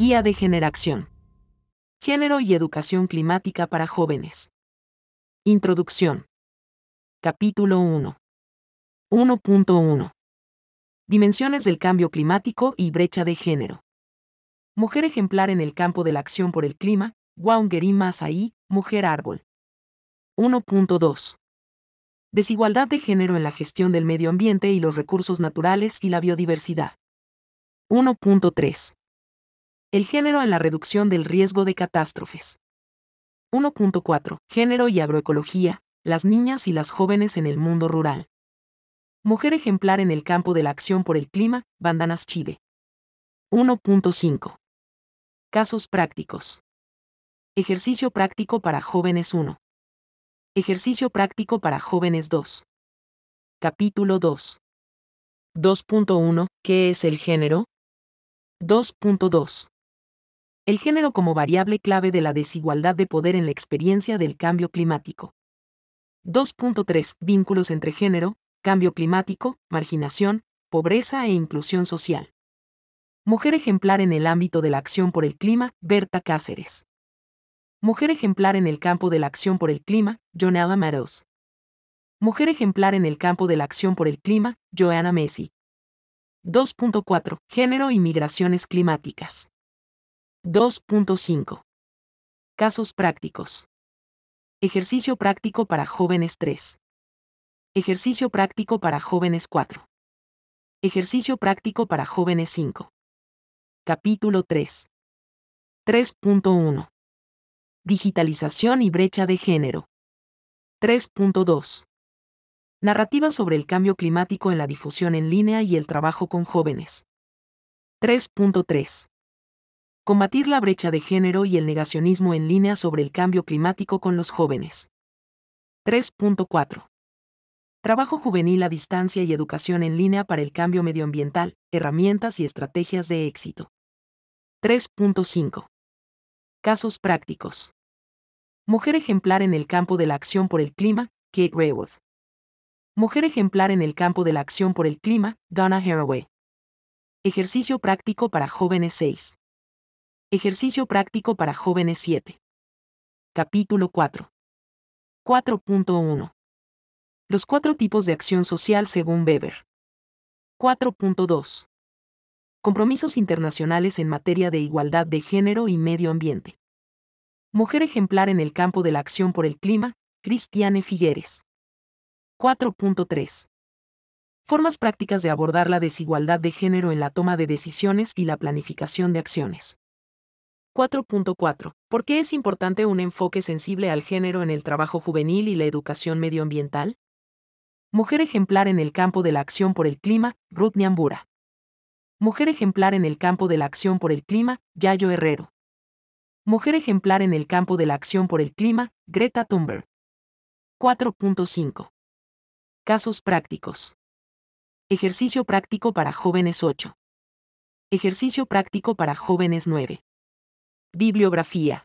Guía de Generación. Género y Educación Climática para Jóvenes. Introducción. Capítulo 1. 1.1. Dimensiones del cambio climático y brecha de género. Mujer ejemplar en el campo de la acción por el clima, Waungeri Masai, Mujer Árbol. 1.2. Desigualdad de género en la gestión del medio ambiente y los recursos naturales y la biodiversidad. 1.3. El género en la reducción del riesgo de catástrofes. 1.4. Género y agroecología, las niñas y las jóvenes en el mundo rural. Mujer ejemplar en el campo de la acción por el clima, Bandanas Chive. 1.5. Casos prácticos. Ejercicio práctico para jóvenes 1. Ejercicio práctico para jóvenes 2. Capítulo 2. 2.1. ¿Qué es el género? 2.2 el género como variable clave de la desigualdad de poder en la experiencia del cambio climático. 2.3. Vínculos entre género, cambio climático, marginación, pobreza e inclusión social. Mujer ejemplar en el ámbito de la acción por el clima, Berta Cáceres. Mujer ejemplar en el campo de la acción por el clima, Jonella Meadows. Mujer ejemplar en el campo de la acción por el clima, Joanna Messi. 2.4. Género y migraciones climáticas. 2.5. Casos prácticos. Ejercicio práctico para jóvenes 3. Ejercicio práctico para jóvenes 4. Ejercicio práctico para jóvenes 5. Capítulo 3. 3.1. Digitalización y brecha de género. 3.2. Narrativa sobre el cambio climático en la difusión en línea y el trabajo con jóvenes. 3.3 combatir la brecha de género y el negacionismo en línea sobre el cambio climático con los jóvenes. 3.4. Trabajo juvenil a distancia y educación en línea para el cambio medioambiental, herramientas y estrategias de éxito. 3.5. Casos prácticos. Mujer ejemplar en el campo de la acción por el clima, Kate Raworth. Mujer ejemplar en el campo de la acción por el clima, Donna Haraway. Ejercicio práctico para jóvenes 6. Ejercicio práctico para jóvenes 7. Capítulo 4. 4.1. Los cuatro tipos de acción social según Weber. 4.2. Compromisos internacionales en materia de igualdad de género y medio ambiente. Mujer ejemplar en el campo de la acción por el clima, Cristiane Figueres. 4.3. Formas prácticas de abordar la desigualdad de género en la toma de decisiones y la planificación de acciones. 4.4. ¿Por qué es importante un enfoque sensible al género en el trabajo juvenil y la educación medioambiental? Mujer ejemplar en el campo de la acción por el clima, Ruth Niambura. Mujer ejemplar en el campo de la acción por el clima, Yayo Herrero. Mujer ejemplar en el campo de la acción por el clima, Greta Thunberg. 4.5. Casos prácticos. Ejercicio práctico para jóvenes 8. Ejercicio práctico para jóvenes 9. Bibliografía